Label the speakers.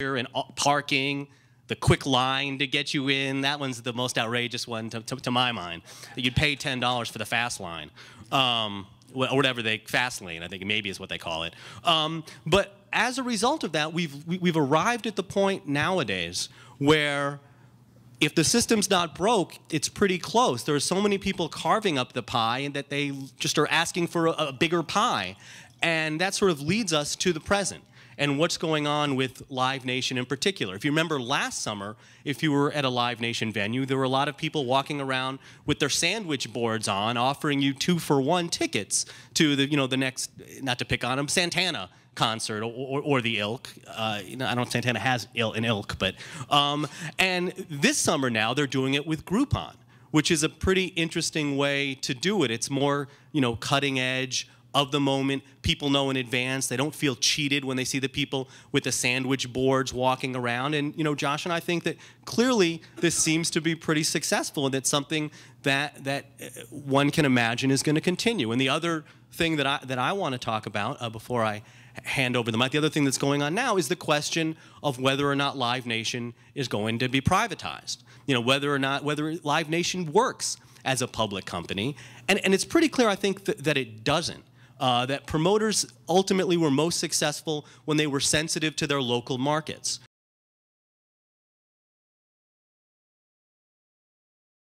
Speaker 1: and
Speaker 2: parking, the quick line to get you in. That one's the most outrageous one to, to, to my mind. you'd pay ten dollars for the fast line, um, or whatever they fast lane. I think maybe is what they call it. Um, but as a result of that, we've we, have we have arrived at the point nowadays where if the system's not broke, it's pretty close. There are so many people carving up the pie and that they just are asking for a, a bigger pie. And that sort of leads us to the present and what's going on with Live Nation in particular. If you remember last summer, if you were at a Live Nation venue, there were a lot of people walking around with their sandwich boards on, offering you two for one tickets to the, you know, the next, not to pick on them, Santana concert or, or, or, the ilk. Uh, you know, I don't know Santana has il an ilk, but um, and this summer now they're doing it with Groupon, which is a pretty interesting way to do it. It's more you know cutting edge, of the moment. People know in advance. They don't feel cheated when they see the people with the sandwich boards walking around. And you know, Josh and I think that clearly this seems to be pretty successful, and it's something that that uh, one can imagine is going to continue. And the other thing that I that I want to talk about uh, before I hand over the mic, the other thing that's going on now is the question of whether or not Live Nation is going to be privatized. You know, whether or not whether Live Nation works as a public company, and and it's pretty clear I think th that it doesn't. Uh, that promoters ultimately were most successful when they were sensitive to their local markets.